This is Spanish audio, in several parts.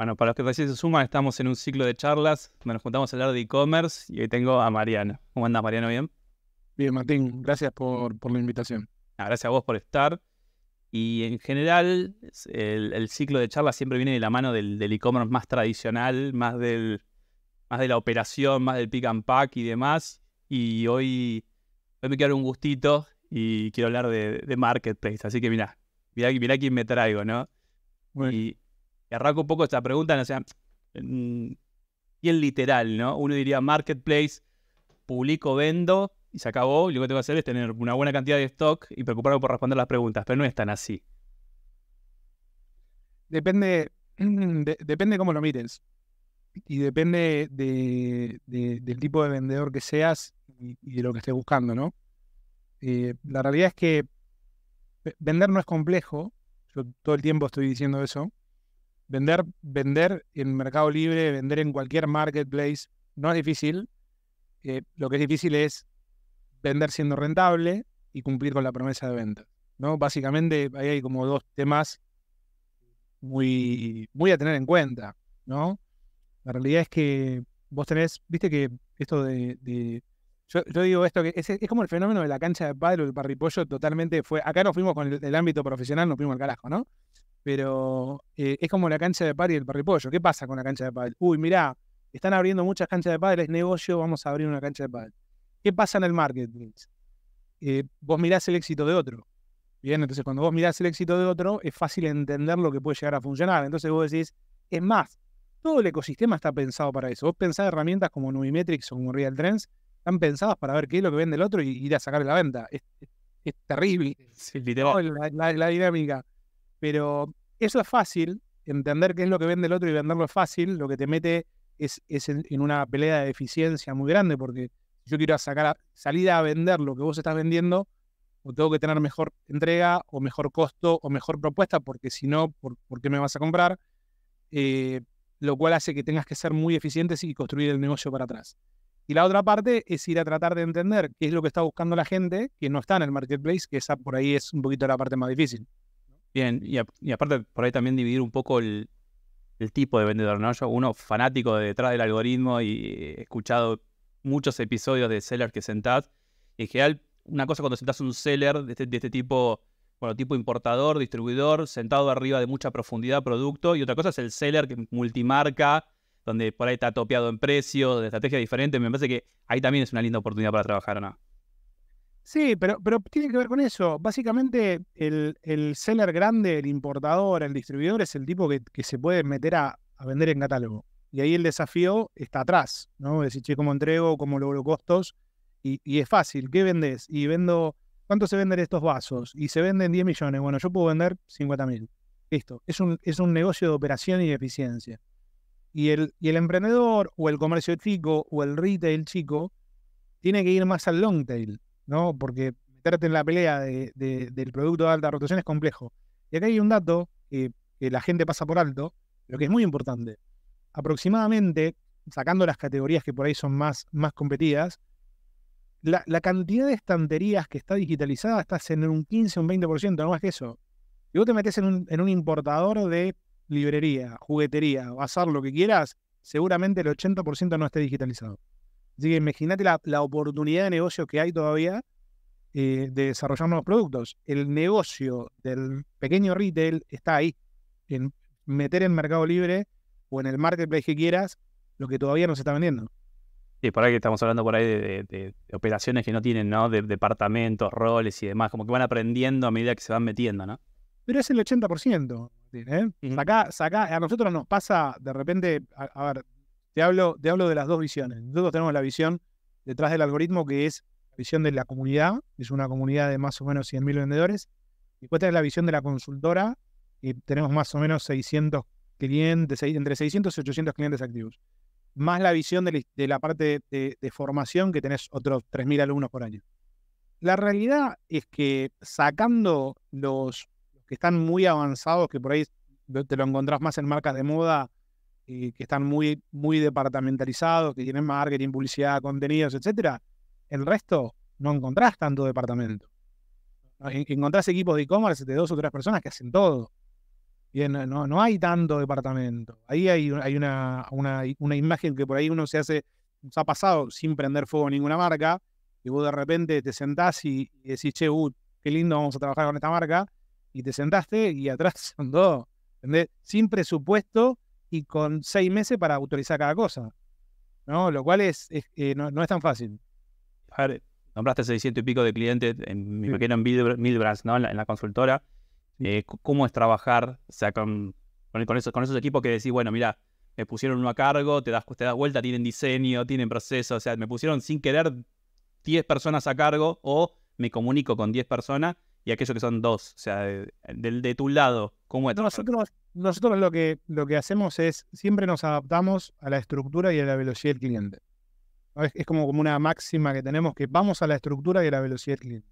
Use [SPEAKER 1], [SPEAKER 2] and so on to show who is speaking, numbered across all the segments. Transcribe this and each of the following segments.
[SPEAKER 1] Bueno, para los que recién se suman, estamos en un ciclo de charlas donde nos juntamos a hablar de e-commerce y hoy tengo a Mariano. ¿Cómo andas, Mariano? ¿Bien? Bien, Martín. Gracias por, por la invitación. Ah, gracias a vos por estar. Y en general, el, ciclo de charlas siempre viene de la mano del e-commerce más tradicional, más, del, más de la operación, más del pick and pack y demás. Y hoy, me quiero un gustito y quiero hablar de, marketplace. Así que mirá, mirá, quién me traigo, ¿no? Bueno. Y arranco un poco esta pregunta, o sea, mm, bien literal, ¿no? Uno diría marketplace, publico, vendo y se acabó. lo que tengo que hacer es tener una buena cantidad de stock y preocuparme por responder las preguntas, pero no es tan así.
[SPEAKER 2] Depende, depende cómo lo mires. Y depende del tipo de vendedor que seas y, de lo que estés buscando, ¿no? Eh, la realidad es que eh, vender no es complejo. Yo todo el tiempo estoy diciendo eso. Vender, vender en Mercado Libre, vender en cualquier marketplace, no es difícil. Eh, lo que es difícil es vender siendo rentable y cumplir con la promesa de venta. ¿no? Básicamente ahí hay como dos temas muy, muy a tener en cuenta. ¿no? La realidad es que vos tenés, viste que esto de... yo, digo esto que es, como el fenómeno de la cancha de padre o el parripollo totalmente fue... Acá nos fuimos con el, el ámbito profesional, nos fuimos al carajo, ¿no? pero eh, es como la cancha de par y el parripollo. ¿Qué pasa con la cancha de pádel? Uy, mirá, están abriendo muchas canchas de pádel, es negocio, vamos a abrir una cancha de pádel. ¿Qué pasa en el marketing? Eh, vos mirás el éxito de otro. Bien, entonces cuando vos mirás el éxito de otro, es fácil entender lo que puede llegar a funcionar. Entonces vos decís, es más, todo el ecosistema está pensado para eso. Vos pensás herramientas como Nubimetrics o como Real Trends, están pensadas para ver qué es lo que vende el otro y ir a sacarle la venta. Es, terrible. la dinámica. Pero eso es fácil, entender qué es lo que vende el otro y venderlo es fácil, lo que te mete es, en, una pelea de eficiencia muy grande, porque yo quiero sacar salida salir a vender lo que vos estás vendiendo, o tengo que tener mejor entrega, o mejor costo, o mejor propuesta, porque si no, ¿por, qué me vas a comprar? Eh, lo cual hace que tengas que ser muy eficientes y construir el negocio para atrás. Y la otra parte es ir a tratar de entender qué es lo que está buscando la gente que no está en el marketplace, que esa por ahí es un poquito la parte más difícil.
[SPEAKER 1] Bien, y, aparte por ahí también dividir un poco el, tipo de vendedor, ¿no? Yo, uno fanático de detrás del algoritmo y eh, he escuchado muchos episodios de sellers que sentás. en general, una cosa cuando sentás un seller este, de este, tipo, bueno, tipo importador, distribuidor, sentado arriba de mucha profundidad producto, y otra cosa es el seller que multimarca, donde por ahí está topeado en precio, de estrategia diferente. Me parece que ahí también es una linda oportunidad para trabajar, ¿no?
[SPEAKER 2] Sí, pero, pero tiene que ver con eso. Básicamente, el, seller grande, el importador, el distribuidor, es el tipo que, se puede meter a, vender en catálogo. Y ahí el desafío está atrás, ¿no? Decir, che, ¿cómo entrego? ¿Cómo logro costos? Y, es fácil. ¿Qué vendes? Y vendo, ¿cuánto se venden estos vasos? Y se venden 10 millones. Bueno, yo puedo vender 50 mil. Listo. Es un, es un negocio de operación y eficiencia. Y el, y el emprendedor o el comercio chico o el retail chico tiene que ir más al long tail. Porque meterte en la pelea del producto de alta rotación es complejo. Y acá hay un dato que, la gente pasa por alto, pero que es muy importante. Aproximadamente, sacando las categorías que por ahí son más, más competidas, la, cantidad de estanterías que está digitalizada está en un 15 o un 20%, no más que eso. Si vos te metes en un, importador de librería, juguetería, o azar lo que quieras, seguramente el 80% no esté digitalizado. Así que imagínate la, oportunidad de negocio que hay todavía eh, de desarrollar nuevos productos. El negocio del pequeño retail está ahí, en meter en Mercado Libre o en el marketplace que quieras lo que todavía no se está vendiendo.
[SPEAKER 1] Sí, por ahí que estamos hablando por ahí de, operaciones que no tienen, ¿no? De departamentos, roles y demás, como que van aprendiendo a medida que se van metiendo, ¿no?
[SPEAKER 2] Pero es el 80%. Acá, acá, a nosotros nos pasa de repente, a ver, te hablo, te hablo de las dos visiones. Nosotros tenemos la visión detrás del algoritmo, que es la visión de la comunidad, es una comunidad de más o menos 100.000 vendedores. Después tenés la visión de la consultora, y tenemos más o menos 600 clientes, entre 600 y 800 clientes activos. Más la visión de, la parte de, de formación, que tenés otros 3.000 alumnos por año. La realidad es que sacando los que están muy avanzados, que por ahí te lo encontrás más en marcas de moda que, están muy, muy departamentalizados, que tienen marketing, publicidad, contenidos, etcétera, el resto no encontrás tanto departamento. encontrás equipos de e-commerce de dos o tres personas que hacen todo. Bien, no, hay tanto departamento. Ahí hay, una, una, imagen que por ahí uno se hace, se ha pasado sin prender fuego ninguna marca, y vos de repente te sentás y, decís, che, uh, qué lindo, vamos a trabajar con esta marca, y te sentaste y atrás son dos, ¿entendés? Sin presupuesto y con seis meses para autorizar cada cosa. ¿no? Lo cual es, eh, no, es tan
[SPEAKER 1] fácil. A ver, nombraste 600 y pico de clientes, en, mi pequeño imagino en ¿no? en, la, consultora. Eh, ¿Cómo es trabajar o sea, con, esos, equipos que decís, bueno, mira, me pusieron uno a cargo, te das, te das vuelta, tienen diseño, tienen proceso, o sea, me pusieron sin querer 10 personas a cargo o me comunico con 10 personas y aquello que son dos? O sea, del de, tu lado, ¿cómo es? Nosotros,
[SPEAKER 2] nosotros lo, que, lo que hacemos es, siempre nos adaptamos a la estructura y a la velocidad del cliente. Es, como, como una máxima que tenemos, que vamos a la estructura y a la velocidad del cliente.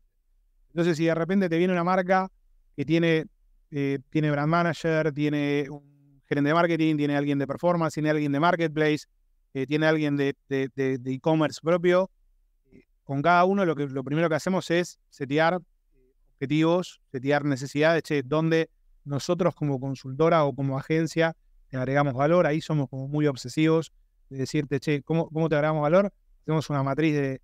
[SPEAKER 2] Entonces, si de repente te viene una marca que tiene, eh, tiene brand manager, tiene un gerente de marketing, tiene alguien de performance, tiene alguien de marketplace, eh, tiene alguien de e-commerce propio, eh, con cada uno lo, que, lo primero que hacemos es setear objetivos, tirar necesidades, che, donde nosotros como consultora o como agencia te agregamos valor, ahí somos como muy obsesivos de decirte, che, ¿cómo, te agregamos valor? Tenemos una matriz de,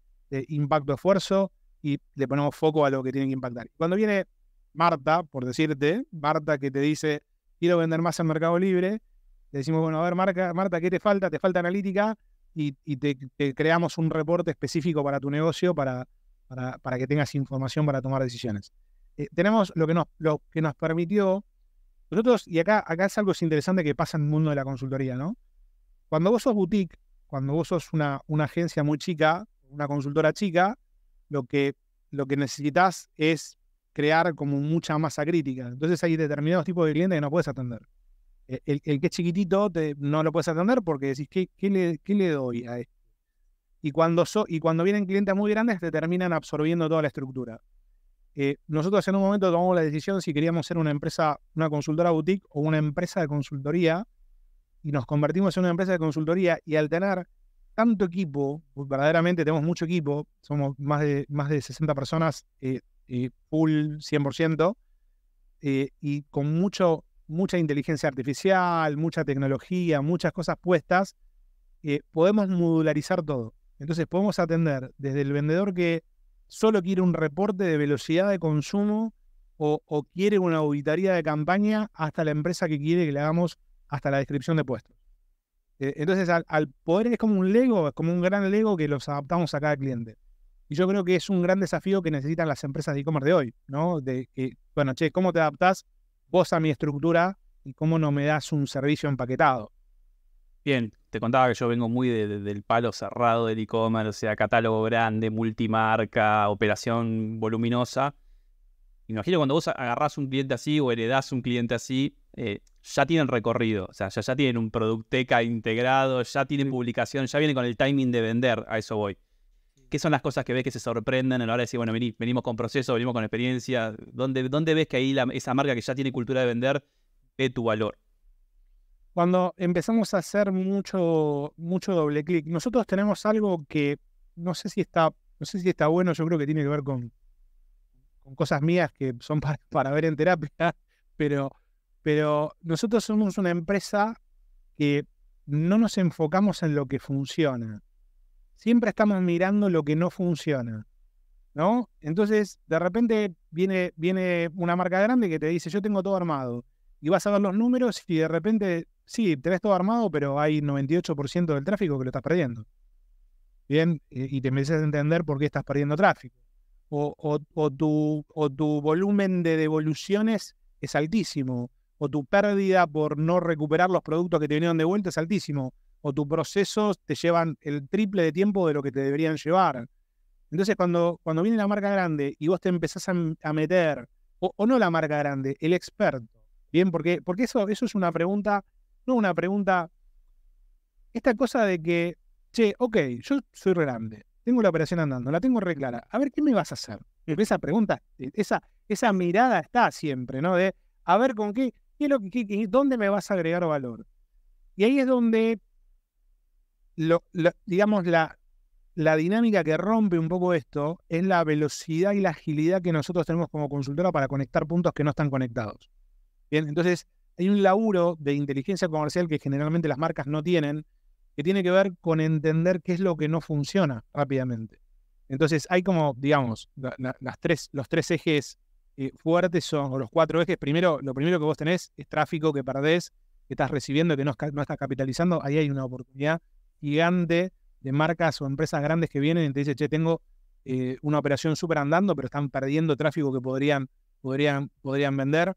[SPEAKER 2] impacto-esfuerzo y le ponemos foco a lo que tiene que impactar. Cuando viene Marta, por decirte, Marta que te dice, quiero vender más en Mercado Libre, le decimos, bueno, a ver, Marca, Marta, ¿qué te falta? Te falta analítica y, te, creamos un reporte específico para tu negocio para, para que tengas información para tomar decisiones. Eh, tenemos lo que, nos, lo que nos permitió. Nosotros, y acá, acá es algo interesante que pasa en el mundo de la consultoría, ¿no? Cuando vos sos boutique, cuando vos sos una, una agencia muy chica, una consultora chica, lo que, lo que necesitas es crear como mucha masa crítica. Entonces hay determinados tipos de clientes que no puedes atender. Eh, el, que es chiquitito no lo puedes atender porque decís, ¿qué, qué, le, doy a él? Este? Y cuando, y cuando vienen clientes muy grandes te terminan absorbiendo toda la estructura. Eh, nosotros en un momento tomamos la decisión si queríamos ser una empresa, una consultora boutique o una empresa de consultoría, y nos convertimos en una empresa de consultoría, y al tener tanto equipo, verdaderamente tenemos mucho equipo, somos más de, más de 60 personas, eh, eh full 100%, eh, y con mucho, mucha inteligencia artificial, mucha tecnología, muchas cosas puestas, podemos modularizar todo. Entonces podemos atender desde el vendedor que solo quiere un reporte de velocidad de consumo o, quiere una auditoría de campaña hasta la empresa que quiere que le hagamos hasta la descripción de puestos. Eh, entonces, al, poder es como un Lego, es como un gran Lego que los adaptamos a cada cliente. Y yo creo que es un gran desafío que necesitan las empresas de e-commerce de hoy, ¿no? De que, bueno, che, ¿cómo te adaptás vos a mi estructura y cómo no me das un servicio empaquetado?
[SPEAKER 1] Bien, te contaba que yo vengo muy del palo cerrado del e-commerce, o sea, catálogo grande, multimarca, operación voluminosa. Imagino cuando vos agarrás un cliente así o heredás un cliente así, eh, ya tienen recorrido, o sea, ya, tienen un producteca integrado, ya tienen publicación, ya vienen con el timing de vender, a eso voy. ¿Qué son las cosas que ves que se sorprenden a la hora de decir, bueno, venimos con proceso, venimos con experiencia? ¿Dónde, dónde ves que ahí esa marca que ya tiene cultura de vender ve tu valor?
[SPEAKER 2] cuando empezamos a hacer mucho, mucho doble clic, nosotros tenemos algo que no sé si está, no sé si está bueno, yo creo que tiene que ver con, cosas mías que son para, ver en terapia, pero, pero nosotros somos una empresa que no nos enfocamos en lo que funciona. Siempre estamos mirando lo que no funciona. ¿No? Entonces, de repente viene, viene una marca grande que te dice, yo tengo todo armado y vas a ver los números y de repente, sí, te todo armado, pero hay 98% del tráfico que lo estás perdiendo. Bien, eh, y, te empiezas a entender por qué estás perdiendo tráfico. O, o, tu, volumen de devoluciones es altísimo, o tu pérdida por no recuperar los productos que te vinieron de vuelta es altísimo, o tus procesos te llevan el triple de tiempo de lo que te deberían llevar. Entonces, cuando, cuando viene la marca grande y vos te empezás a, meter, o, no la marca grande, el experto, Bien, porque, eso, eso es una pregunta, no una pregunta, esta cosa de que, che, ok, yo soy grande, tengo la operación andando, la tengo re clara, a ver, ¿qué me vas a hacer? Esa pregunta, eh, esa, esa mirada está siempre, ¿no? De, a ver, ¿con qué, lo, dónde me vas a agregar valor? Y ahí es donde, digamos, la dinámica que rompe un poco esto es la velocidad y la agilidad que nosotros tenemos como consultora para conectar puntos que no están conectados. Bien, entonces hay un laburo de inteligencia comercial que generalmente las marcas no tienen, que tiene que ver con entender qué es lo que no funciona rápidamente. Entonces hay como, digamos, las tres, los tres ejes eh, fuertes son, o los cuatro ejes. Primero, lo primero que vos tenés es tráfico que perdés, que estás recibiendo, que no, estás capitalizando. Ahí hay una oportunidad gigante de marcas o empresas grandes que vienen y te dicen, che, tengo eh, una operación súper andando, pero están perdiendo tráfico que podrían, podrían, podrían vender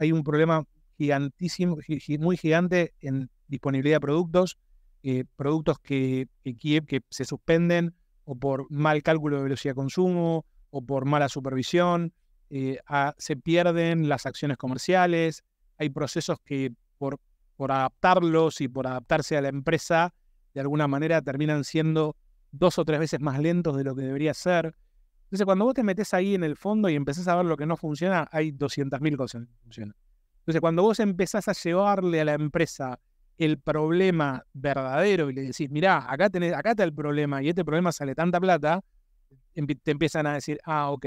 [SPEAKER 2] hay un problema gigantísimo, muy gigante en disponibilidad de productos, eh, productos que, se suspenden o por mal cálculo de velocidad de consumo o por mala supervisión, eh, se pierden las acciones comerciales, hay procesos que por adaptarlos y por adaptarse a la empresa, de alguna manera terminan siendo dos o tres veces más lentos de lo que debería ser. Entonces, cuando vos te metes ahí en el fondo y empezás a ver lo que no funciona, hay 200.000 cosas que no funcionan. Entonces, cuando vos empezás a llevarle a la empresa el problema verdadero y le decís, mirá, acá, acá está el problema y este problema sale tanta plata, te empiezan a decir, ah, ok.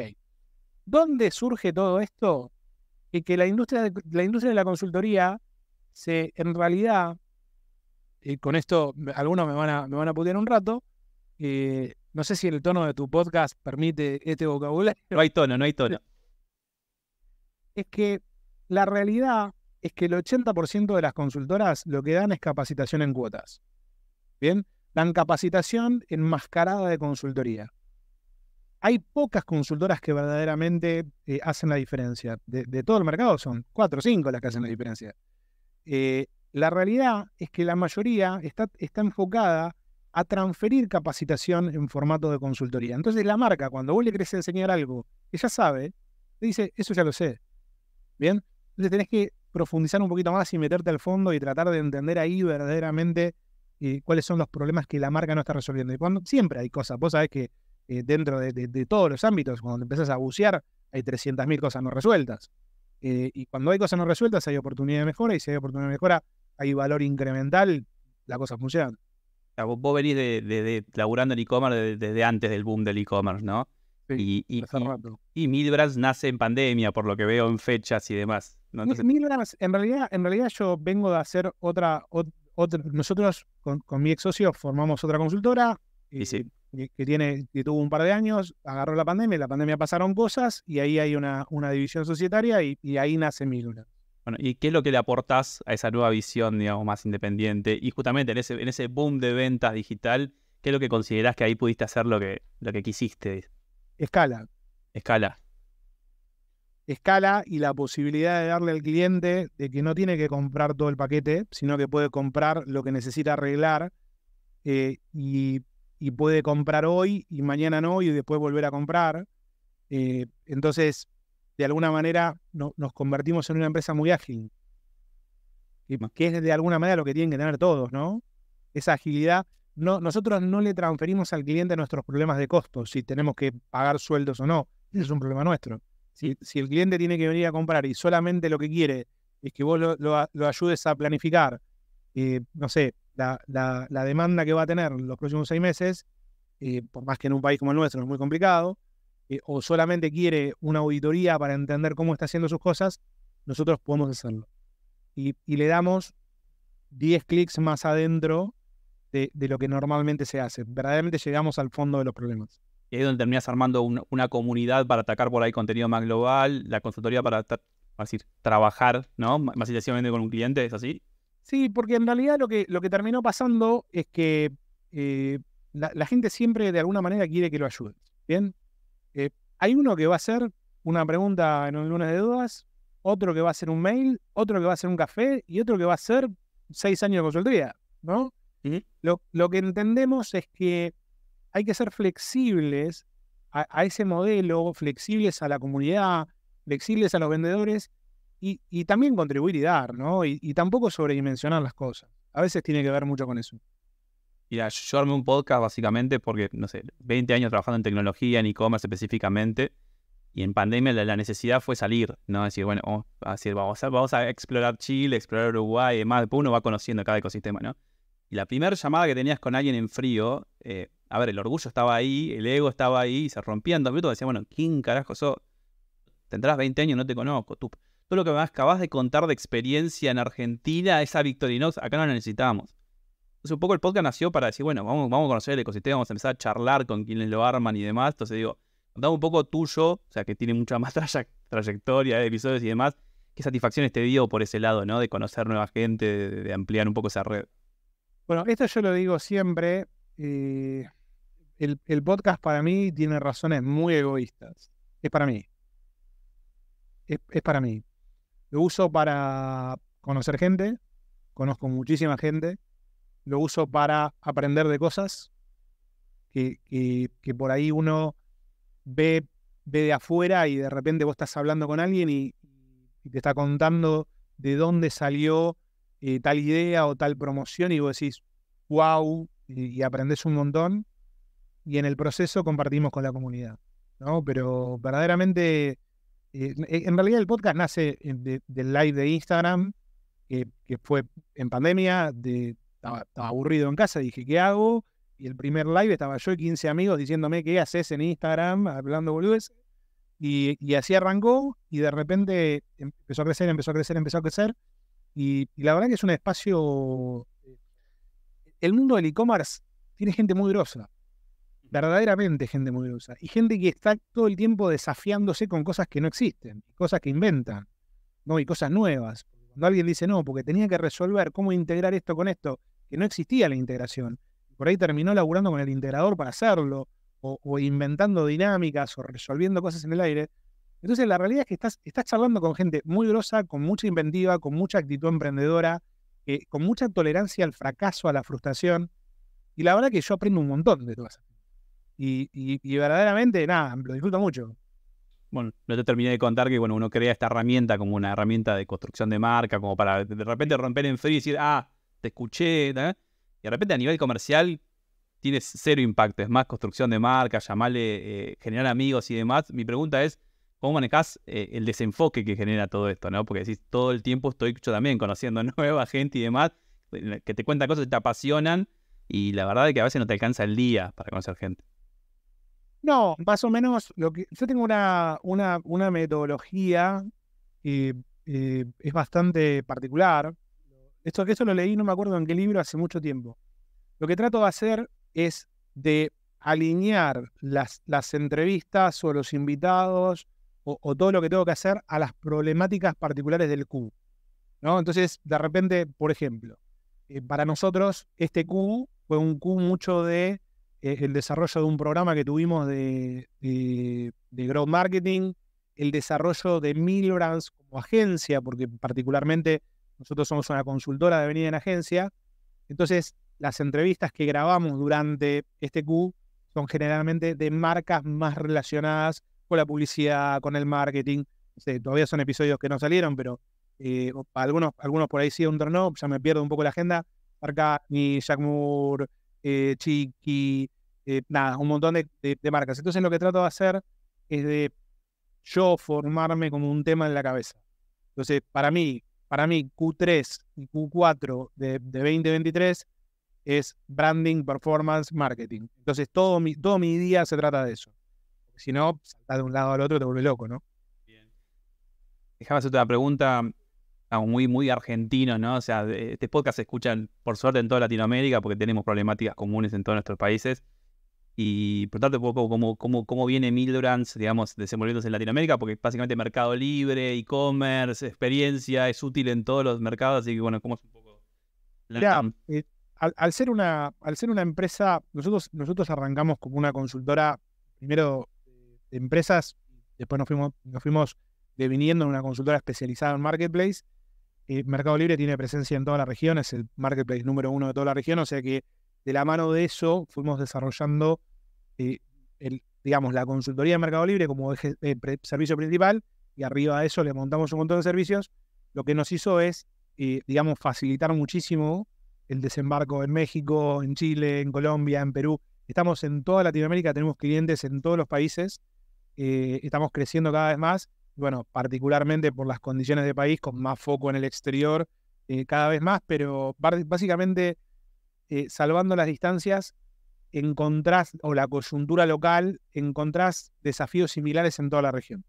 [SPEAKER 2] ¿Dónde surge todo esto? Y que la industria, de, la industria de la consultoría se, en realidad, y con esto algunos me van a, me van a putear un rato, eh, no sé si el tono de tu podcast permite este vocabulario.
[SPEAKER 1] No hay tono, no hay tono.
[SPEAKER 2] Es que la realidad es que el 80% de las consultoras lo que dan es capacitación en cuotas. ¿Bien? Dan capacitación enmascarada de consultoría. Hay pocas consultoras que verdaderamente eh, hacen la diferencia. De, todo el mercado son cuatro o cinco las que hacen la diferencia. Eh, la realidad es que la mayoría está, está enfocada a transferir capacitación en formato de consultoría. Entonces la marca, cuando vos le querés enseñar algo que ya sabe, te dice, eso ya lo sé. ¿Bien? Entonces tenés que profundizar un poquito más y meterte al fondo y tratar de entender ahí verdaderamente eh, cuáles son los problemas que la marca no está resolviendo. Y cuando, siempre hay cosas, vos sabés que eh, dentro de, todos los ámbitos, cuando te empezás a bucear, hay 300.000 cosas no resueltas. Eh, y cuando hay cosas no resueltas, hay oportunidad de mejora, y si hay oportunidad de mejora, hay valor incremental, la cosa funciona
[SPEAKER 1] vos, venís de, laburando en e-commerce desde, antes del boom del e-commerce, ¿no? y, y, y, nace en pandemia, por lo que veo en fechas y demás. Milbras
[SPEAKER 2] en realidad, en realidad yo vengo de hacer otra, otra nosotros con, mi ex socio formamos otra consultora eh, que tiene, que tuvo un par de años, agarró la pandemia, la pandemia pasaron cosas y ahí hay una, una división societaria y, ahí nace Milbrands.
[SPEAKER 1] Bueno, ¿y qué es lo que le aportás a esa nueva visión, digamos, más independiente? Y justamente en ese, en ese boom de ventas digital, ¿qué es lo que considerás que ahí pudiste hacer lo que, lo que quisiste? Escala. Escala.
[SPEAKER 2] Escala y la posibilidad de darle al cliente de que no tiene que comprar todo el paquete, sino que puede comprar lo que necesita arreglar eh, y, puede comprar hoy y mañana no y después volver a comprar. Eh, entonces, de alguna manera nos convertimos en una empresa muy ágil, que es de alguna manera lo que tienen que tener todos, ¿no? Esa agilidad. No, nosotros no le transferimos al cliente nuestros problemas de costos, si tenemos que pagar sueldos o no. es un problema nuestro. Si, el cliente tiene que venir a comprar y solamente lo que quiere es que vos lo, ayudes a planificar, eh, no sé, la, demanda que va a tener los próximos seis meses, eh, por más que en un país como el nuestro es muy complicado, eh, o solamente quiere una auditoría para entender cómo está haciendo sus cosas, nosotros podemos hacerlo. Y, le damos 10 clics más adentro de, lo que normalmente se hace. Verdaderamente llegamos al fondo de los
[SPEAKER 1] problemas. Y ahí es donde terminas armando una comunidad para atacar por ahí contenido más global, la consultoría para decir, trabajar, ¿no? Más intensivamente con un cliente, ¿es así?
[SPEAKER 2] Sí, porque en realidad lo que, lo que terminó pasando es que eh, la, gente siempre de alguna manera quiere que lo ayudes. ¿Bien? Eh, hay uno que va a ser una pregunta en un lunes de dudas, otro que va a ser un mail, otro que va a ser un café y otro que va a ser seis años de consultoría, ¿no? Lo, que entendemos es que hay que ser flexibles a, ese modelo, flexibles a la comunidad, flexibles a los vendedores y, también contribuir y dar, ¿no? y tampoco sobredimensionar las cosas. A veces tiene que ver mucho con eso
[SPEAKER 1] yo armé un podcast básicamente porque, no sé, 20 años trabajando en tecnología, en e-commerce específicamente, y en pandemia la, necesidad fue salir, ¿no? Decir, bueno, oh, vamos a, vamos, a, explorar Chile, explorar Uruguay y demás. Después uno va conociendo cada ecosistema, ¿no? Y la primera llamada que tenías con alguien en frío, eh, a ver, el orgullo estaba ahí, el ego estaba ahí, se rompía en dos minutos. Decía, bueno, ¿quién carajo sos? Tendrás 20 años, no te conozco. Tú, todo lo que me acabas de contar de experiencia en Argentina, esa victorinox, acá no la necesitamos un poco el podcast nació para decir, bueno, vamos, vamos a conocer el ecosistema, vamos a empezar a charlar con quienes lo arman y demás. Entonces, digo, contame un poco tuyo, o sea, que tiene mucha más trayectoria trayectoria, episodios y demás. ¿Qué satisfacciones te dio por ese lado, ¿no? De conocer nueva gente, de, ampliar un poco esa red.
[SPEAKER 2] Bueno, esto yo lo digo siempre. Eh, el, podcast para mí tiene razones muy egoístas. Es para mí. Es, es, para mí. Lo uso para conocer gente, conozco muchísima gente, lo uso para aprender de cosas que, por ahí uno ve, ve de afuera y de repente vos estás hablando con alguien y, te está contando de dónde salió eh, tal idea o tal promoción y vos decís, wow, y, aprendes un montón y en el proceso compartimos con la comunidad. Pero verdaderamente, eh, e, en realidad el podcast nace eh, del live de Instagram, que fue en pandemia, de, estaba, aburrido en casa, dije, ¿qué hago? Y el primer live estaba yo y 15 amigos diciéndome, ¿qué haces en Instagram? Hablando boludes. Y, así arrancó y de repente empezó a crecer, empezó a crecer, empezó a crecer. Y, la verdad que es un espacio... Eh, el mundo del e-commerce tiene gente muy grosa, verdaderamente gente muy grosa, y gente que está todo el tiempo desafiándose con cosas que no existen, cosas que inventan, ¿no? y cosas nuevas. Cuando alguien dice, no, porque tenía que resolver cómo integrar esto con esto, no existía la integración. Por ahí terminó laburando con el integrador para hacerlo, o, inventando dinámicas, o resolviendo cosas en el aire. Entonces la realidad es que estás, estás charlando con gente muy grosa, con mucha inventiva, con mucha actitud emprendedora, eh, con mucha tolerancia al fracaso, a la frustración. Y la verdad que yo aprendo un montón de todas. Y, y, verdaderamente, nada, lo disfruto mucho.
[SPEAKER 1] Bueno, no te terminé de contar que bueno, uno crea esta herramienta como una herramienta de construcción de marca, como para de repente romper en frío y decir, ah, te escuché, y de repente a nivel comercial tienes cero impacto, es más construcción de marca, llamarle, eh, generar amigos y demás. Mi pregunta es, ¿cómo manejás eh, el desenfoque que genera todo esto? ¿no? Porque decís, todo el tiempo estoy yo también conociendo nueva gente y demás, que te cuentan cosas que te apasionan, y la verdad es que a veces no te alcanza el día para conocer gente.
[SPEAKER 2] No, más o menos, yo tengo una, una, metodología que eh, es bastante particular, esto, lo leí, no me acuerdo en qué libro, hace mucho tiempo. Lo que trato de hacer es de alinear las, entrevistas o los invitados o, todo lo que tengo que hacer a las problemáticas particulares del Q. ¿no? Entonces, de repente, por ejemplo, eh, para nosotros este Q fue un Q mucho de eh, el desarrollo de un programa que tuvimos de, de, de growth marketing, el desarrollo de Milbrands como agencia, porque particularmente nosotros somos una consultora de venida en agencia. Entonces, las entrevistas que grabamos durante este Q son generalmente de marcas más relacionadas con la publicidad, con el marketing. todavía son episodios que no salieron, pero eh, algunos, algunos por ahí sí, un no. Ya me pierdo un poco la agenda. Arcani, eh, Jack Moore, eh, Chiqui, nada, un montón de, de marcas. Entonces, lo que trato de hacer es de yo formarme como un tema en la cabeza. Entonces, para mí, para mí Q3 y Q4 de, 2023 es branding, performance, marketing. Entonces todo mi, todo mi día se trata de eso. Si no, saltar de un lado al otro te vuelve loco, ¿no? Bien.
[SPEAKER 1] Déjame hacerte una pregunta ah, muy, muy argentino, ¿no? O sea, este podcast se escucha, por suerte en toda Latinoamérica porque tenemos problemáticas comunes en todos nuestros países y preguntarte un poco cómo, cómo, cómo viene Mildrans, digamos, desenvolviéndose en Latinoamérica, porque básicamente mercado libre, e-commerce, experiencia, es útil en todos los mercados, así que bueno, ¿cómo es un poco? La...
[SPEAKER 2] Eh, al, ser una, al ser una empresa, nosotros, nosotros arrancamos como una consultora, primero de empresas, después nos fuimos, nos fuimos deviniendo en una consultora especializada en Marketplace. Eh, mercado Libre tiene presencia en todas las regiones, el Marketplace número uno de toda la región, o sea que de la mano de eso fuimos desarrollando, eh, el, digamos, la consultoría de Mercado Libre como eh, servicio principal y arriba de eso le montamos un montón de servicios. Lo que nos hizo es, eh, digamos, facilitar muchísimo el desembarco en México, en Chile, en Colombia, en Perú. Estamos en toda Latinoamérica, tenemos clientes en todos los países, estamos creciendo cada vez más. Bueno, particularmente por las condiciones de país, con más foco en el exterior, cada vez más, pero básicamente eh, salvando las distancias, encontrás, o la coyuntura local, encontrás desafíos similares en toda la región.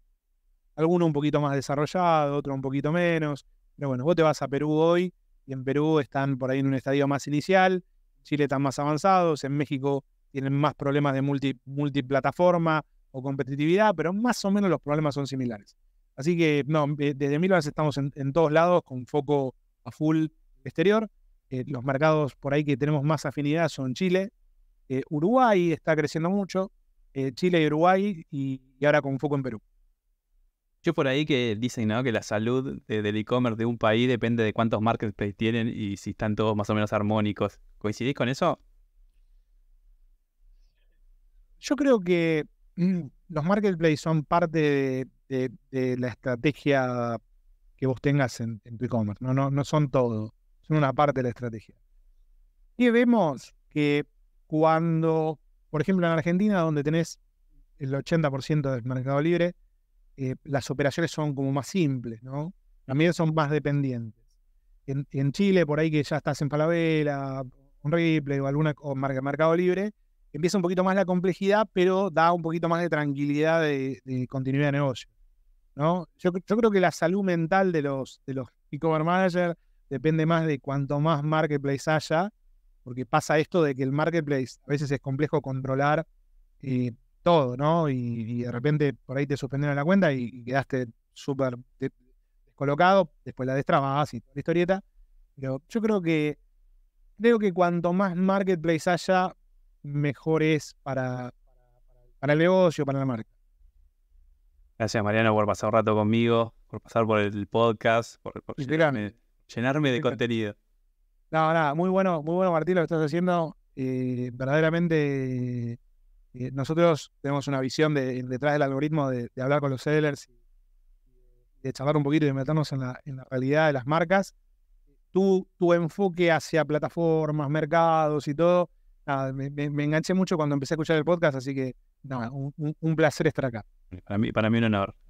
[SPEAKER 2] Alguno un poquito más desarrollado, otro un poquito menos. Pero bueno, vos te vas a Perú hoy y en Perú están por ahí en un estadio más inicial, Chile están más avanzados, en México tienen más problemas de multiplataforma o competitividad, pero más o menos los problemas son similares. Así que, no, eh, desde Milvans estamos en, en todos lados con foco a full exterior. Eh, los mercados por ahí que tenemos más afinidad son Chile, eh, Uruguay está creciendo mucho, eh, Chile y Uruguay, y, ahora con foco en Perú.
[SPEAKER 1] Yo por ahí que dicen que la salud del e-commerce de un país depende de cuántos marketplaces tienen y si están todos más o menos armónicos. ¿Coincidís con eso? Yo creo
[SPEAKER 2] que mm, los marketplaces son parte de, la estrategia que vos tengas en, en tu e-commerce. No, no, no son todo son una parte de la estrategia. Y vemos que cuando, por ejemplo, en Argentina, donde tenés el 80% del mercado libre, eh, las operaciones son como más simples, ¿no? También son más dependientes. En, Chile, por ahí que ya estás en Palavela, un Ripley o alguna o Mercado Libre, empieza un poquito más la complejidad, pero da un poquito más de tranquilidad de, continuidad de negocio. ¿no? Yo, creo que la salud mental de los, de los e-commerce managers depende más de cuanto más marketplace haya, porque pasa esto de que el marketplace a veces es complejo controlar eh, todo, ¿no? Y, de repente por ahí te suspendieron la cuenta y, quedaste súper descolocado, después la destrabas y toda la historieta. Pero yo creo que creo que cuanto más marketplace haya, mejor es para, para el negocio, para la marca.
[SPEAKER 1] Gracias Mariano por pasar un rato conmigo, por pasar por el podcast, por, por, llenarme de contenido.
[SPEAKER 2] No, nada, muy bueno, muy bueno Martín lo que estás haciendo. verdaderamente eh, nosotros tenemos una visión detrás del algoritmo de, hablar con los sellers, de charlar un poquito y de meternos en la, realidad de las marcas. Tu, tu enfoque hacia plataformas, mercados y todo, me, enganché mucho cuando empecé a escuchar el podcast, así que nada, un, un placer estar acá.
[SPEAKER 1] Para mí, para mí un honor.